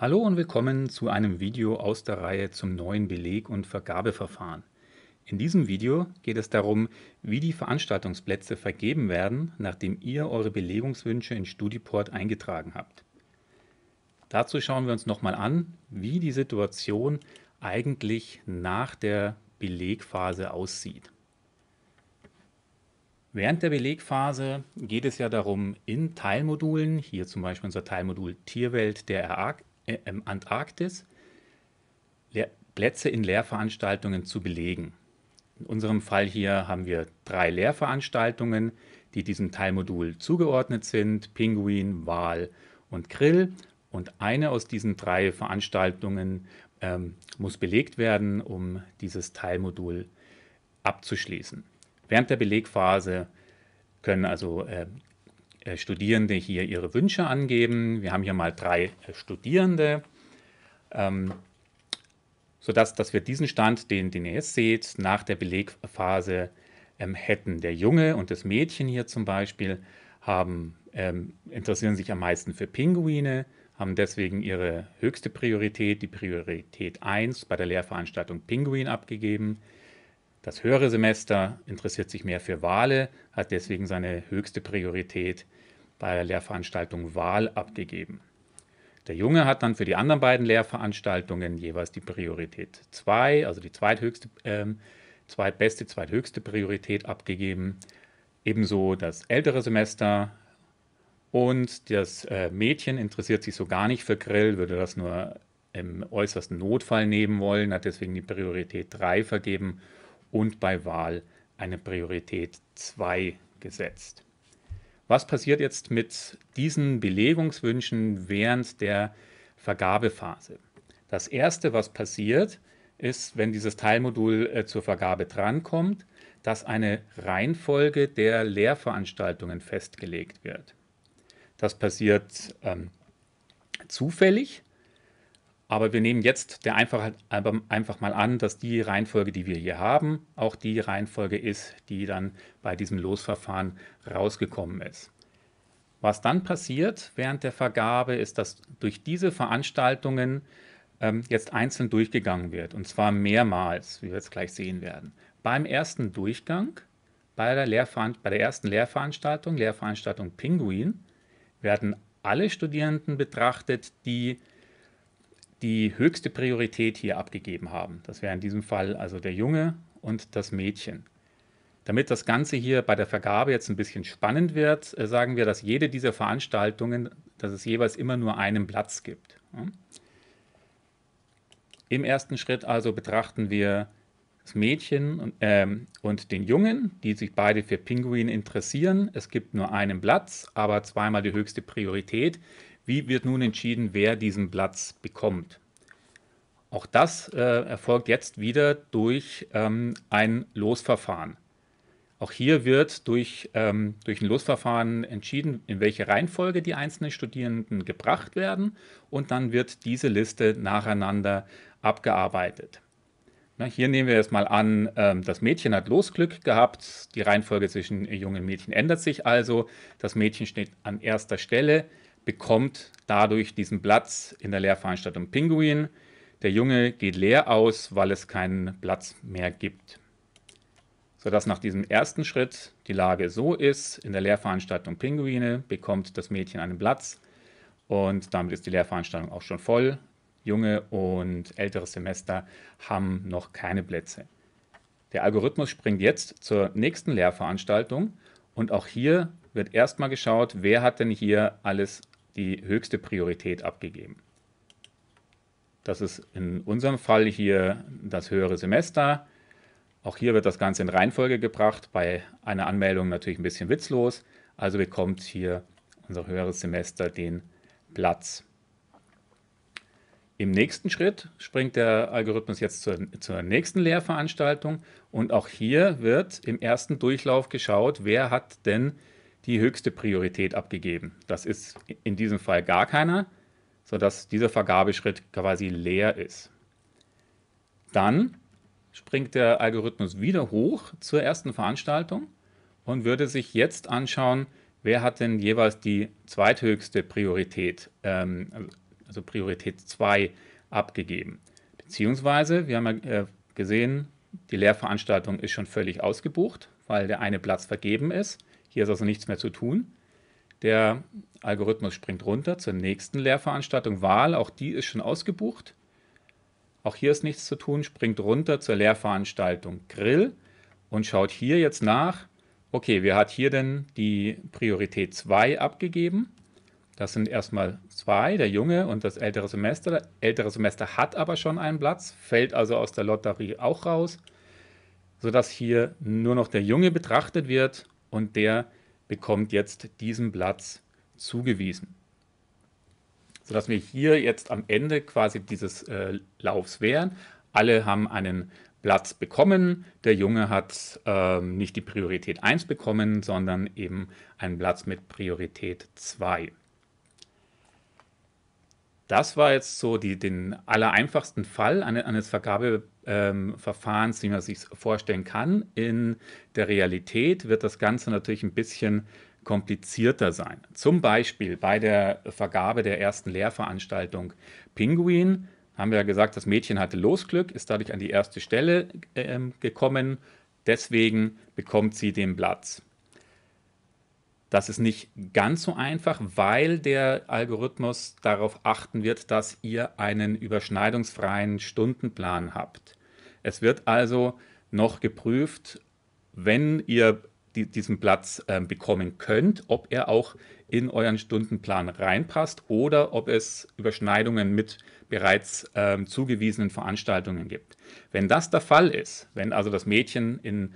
Hallo und willkommen zu einem Video aus der Reihe zum neuen Beleg- und Vergabeverfahren. In diesem Video geht es darum, wie die Veranstaltungsplätze vergeben werden, nachdem ihr eure Belegungswünsche in Studiport eingetragen habt. Dazu schauen wir uns nochmal an, wie die Situation eigentlich nach der Belegphase aussieht. Während der Belegphase geht es ja darum, in Teilmodulen, hier zum Beispiel unser Teilmodul Tierwelt der äh, Antarktis Le Plätze in Lehrveranstaltungen zu belegen. In unserem Fall hier haben wir drei Lehrveranstaltungen, die diesem Teilmodul zugeordnet sind, Pinguin, Wal und Grill. Und eine aus diesen drei Veranstaltungen ähm, muss belegt werden, um dieses Teilmodul abzuschließen. Während der Belegphase können also äh, äh, Studierende hier ihre Wünsche angeben. Wir haben hier mal drei äh, Studierende, ähm, sodass dass wir diesen Stand, den, den ihr jetzt seht, nach der Belegphase ähm, hätten. Der Junge und das Mädchen hier zum Beispiel haben, ähm, interessieren sich am meisten für Pinguine, haben deswegen ihre höchste Priorität, die Priorität 1, bei der Lehrveranstaltung Pinguin abgegeben. Das höhere Semester interessiert sich mehr für Wale, hat deswegen seine höchste Priorität bei der Lehrveranstaltung Wahl abgegeben. Der Junge hat dann für die anderen beiden Lehrveranstaltungen jeweils die Priorität 2, also die zweithöchste, äh, zweitbeste, zweithöchste Priorität abgegeben. Ebenso das ältere Semester und das äh, Mädchen interessiert sich so gar nicht für Grill, würde das nur im äußersten Notfall nehmen wollen, hat deswegen die Priorität 3 vergeben und bei Wahl eine Priorität 2 gesetzt. Was passiert jetzt mit diesen Belegungswünschen während der Vergabephase? Das Erste, was passiert, ist, wenn dieses Teilmodul äh, zur Vergabe drankommt, dass eine Reihenfolge der Lehrveranstaltungen festgelegt wird. Das passiert ähm, zufällig aber wir nehmen jetzt der Einfachheit halt einfach mal an, dass die Reihenfolge, die wir hier haben, auch die Reihenfolge ist, die dann bei diesem Losverfahren rausgekommen ist. Was dann passiert während der Vergabe, ist, dass durch diese Veranstaltungen ähm, jetzt einzeln durchgegangen wird, und zwar mehrmals, wie wir jetzt gleich sehen werden. Beim ersten Durchgang, bei der, Lehrveran bei der ersten Lehrveranstaltung, Lehrveranstaltung Pinguin, werden alle Studierenden betrachtet, die die höchste Priorität hier abgegeben haben. Das wäre in diesem Fall also der Junge und das Mädchen. Damit das Ganze hier bei der Vergabe jetzt ein bisschen spannend wird, äh, sagen wir, dass jede dieser Veranstaltungen, dass es jeweils immer nur einen Platz gibt. Im ersten Schritt also betrachten wir das Mädchen und, ähm, und den Jungen, die sich beide für Pinguin interessieren. Es gibt nur einen Platz, aber zweimal die höchste Priorität. Wie wird nun entschieden, wer diesen Platz bekommt? Auch das äh, erfolgt jetzt wieder durch ähm, ein Losverfahren. Auch hier wird durch, ähm, durch ein Losverfahren entschieden, in welche Reihenfolge die einzelnen Studierenden gebracht werden und dann wird diese Liste nacheinander abgearbeitet. Na, hier nehmen wir erstmal an, ähm, das Mädchen hat Losglück gehabt, die Reihenfolge zwischen jungen Mädchen ändert sich also, das Mädchen steht an erster Stelle, bekommt dadurch diesen Platz in der Lehrveranstaltung Pinguin. Der Junge geht leer aus, weil es keinen Platz mehr gibt. Sodass nach diesem ersten Schritt die Lage so ist, in der Lehrveranstaltung Pinguine bekommt das Mädchen einen Platz und damit ist die Lehrveranstaltung auch schon voll. Junge und ältere Semester haben noch keine Plätze. Der Algorithmus springt jetzt zur nächsten Lehrveranstaltung und auch hier wird erstmal geschaut, wer hat denn hier alles die höchste Priorität abgegeben. Das ist in unserem Fall hier das höhere Semester. Auch hier wird das Ganze in Reihenfolge gebracht, bei einer Anmeldung natürlich ein bisschen witzlos. Also bekommt hier unser höheres Semester den Platz. Im nächsten Schritt springt der Algorithmus jetzt zur, zur, nächsten Lehrveranstaltung und auch hier wird im ersten Durchlauf geschaut, wer hat denn die höchste Priorität abgegeben. Das ist in diesem Fall gar keiner, sodass dieser Vergabeschritt quasi leer ist. Dann springt der Algorithmus wieder hoch zur ersten Veranstaltung und würde sich jetzt anschauen, wer hat denn jeweils die zweithöchste Priorität, ähm, also Priorität 2 abgegeben. Beziehungsweise, wir haben ja äh, gesehen, die Lehrveranstaltung ist schon völlig ausgebucht, weil der eine Platz vergeben ist. Hier ist also nichts mehr zu tun. Der Algorithmus springt runter zur nächsten Lehrveranstaltung Wahl. Auch die ist schon ausgebucht. Auch hier ist nichts zu tun. Springt runter zur Lehrveranstaltung Grill und schaut hier jetzt nach. Okay, wer hat hier denn die Priorität 2 abgegeben? Das sind erstmal zwei, der junge und das ältere Semester. Das ältere Semester hat aber schon einen Platz, fällt also aus der Lotterie auch raus, sodass hier nur noch der junge betrachtet wird und der bekommt jetzt diesen Platz zugewiesen. Sodass wir hier jetzt am Ende quasi dieses äh, Laufs wären. Alle haben einen Platz bekommen. Der Junge hat äh, nicht die Priorität 1 bekommen, sondern eben einen Platz mit Priorität 2. Das war jetzt so die, den allereinfachsten Fall eines Vergabeverfahrens, ähm, wie man sich vorstellen kann. In der Realität wird das Ganze natürlich ein bisschen komplizierter sein. Zum Beispiel bei der Vergabe der ersten Lehrveranstaltung Pinguin haben wir ja gesagt, das Mädchen hatte Losglück, ist dadurch an die erste Stelle ähm, gekommen. Deswegen bekommt sie den Platz. Das ist nicht ganz so einfach, weil der Algorithmus darauf achten wird, dass ihr einen überschneidungsfreien Stundenplan habt. Es wird also noch geprüft, wenn ihr die, diesen Platz äh, bekommen könnt, ob er auch in euren Stundenplan reinpasst oder ob es Überschneidungen mit bereits äh, zugewiesenen Veranstaltungen gibt. Wenn das der Fall ist, wenn also das Mädchen in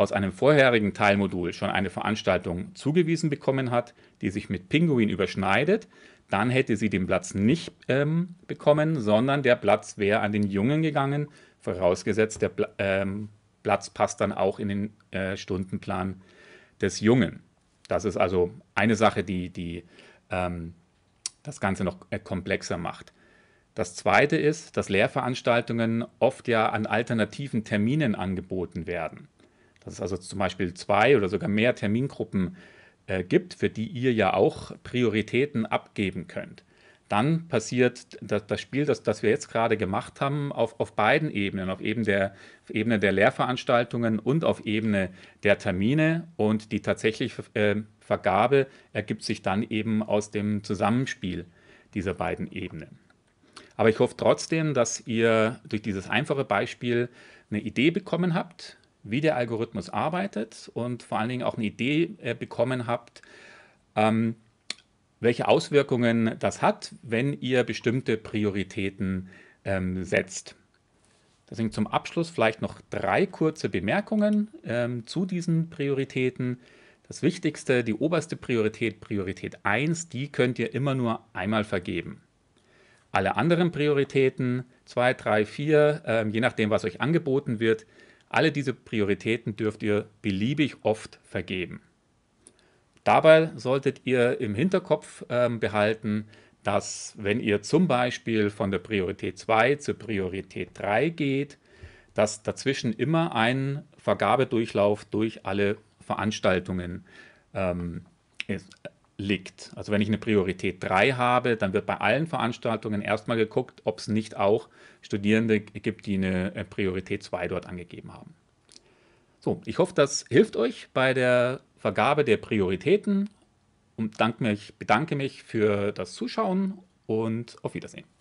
aus einem vorherigen Teilmodul schon eine Veranstaltung zugewiesen bekommen hat, die sich mit Pinguin überschneidet, dann hätte sie den Platz nicht ähm, bekommen, sondern der Platz wäre an den Jungen gegangen, vorausgesetzt, der ähm, Platz passt dann auch in den äh, Stundenplan des Jungen. Das ist also eine Sache, die, die ähm, das Ganze noch äh, komplexer macht. Das zweite ist, dass Lehrveranstaltungen oft ja an alternativen Terminen angeboten werden. Dass es also zum Beispiel zwei oder sogar mehr Termingruppen äh, gibt, für die ihr ja auch Prioritäten abgeben könnt. Dann passiert das, Spiel, das, das wir jetzt gerade gemacht haben, auf, auf beiden Ebenen, auf Ebene, der, auf Ebene der Lehrveranstaltungen und auf Ebene der Termine. Und die tatsächliche äh, Vergabe ergibt sich dann eben aus dem Zusammenspiel dieser beiden Ebenen. Aber ich hoffe trotzdem, dass ihr durch dieses einfache Beispiel eine Idee bekommen habt, wie der Algorithmus arbeitet und vor allen Dingen auch eine Idee äh, bekommen habt, ähm, welche Auswirkungen das hat, wenn ihr bestimmte Prioritäten ähm, setzt. Deswegen zum Abschluss vielleicht noch drei kurze Bemerkungen ähm, zu diesen Prioritäten. Das Wichtigste, die oberste Priorität, Priorität 1, die könnt ihr immer nur einmal vergeben. Alle anderen Prioritäten, 2, 3, 4, je nachdem, was euch angeboten wird, alle diese Prioritäten dürft ihr beliebig oft vergeben. Dabei solltet ihr im Hinterkopf äh, behalten, dass wenn ihr zum Beispiel von der Priorität 2 zur Priorität 3 geht, dass dazwischen immer ein Vergabedurchlauf durch alle Veranstaltungen ähm, ist liegt. Also wenn ich eine Priorität 3 habe, dann wird bei allen Veranstaltungen erstmal geguckt, ob es nicht auch Studierende gibt, die eine äh, Priorität 2 dort angegeben haben. So, ich hoffe, das hilft euch bei der Vergabe der Prioritäten und bedanke mich für das Zuschauen und auf Wiedersehen.